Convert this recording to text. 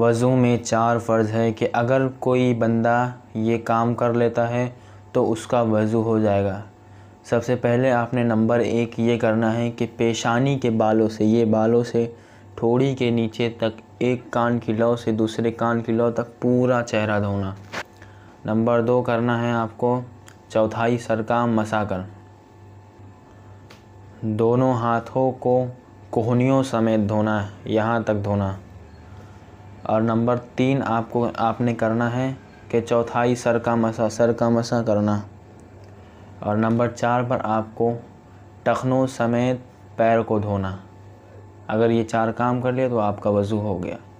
वज़ू में चार फ़र्ज़ है कि अगर कोई बंदा ये काम कर लेता है तो उसका वज़ू हो जाएगा सबसे पहले आपने नंबर एक ये करना है कि पेशानी के बालों से ये बालों से थोड़ी के नीचे तक एक कान की लौ से दूसरे कान की लौ तक पूरा चेहरा धोना नंबर दो करना है आपको चौथाई सर का मसा कर दोनों हाथों को कोहनियों समेत धोना है यहाँ तक धोना और नंबर तीन आपको आपने करना है कि चौथाई सर का मसा सर का मसा करना और नंबर चार पर आपको टखनों समेत पैर को धोना अगर ये चार काम कर लिए तो आपका वज़ू हो गया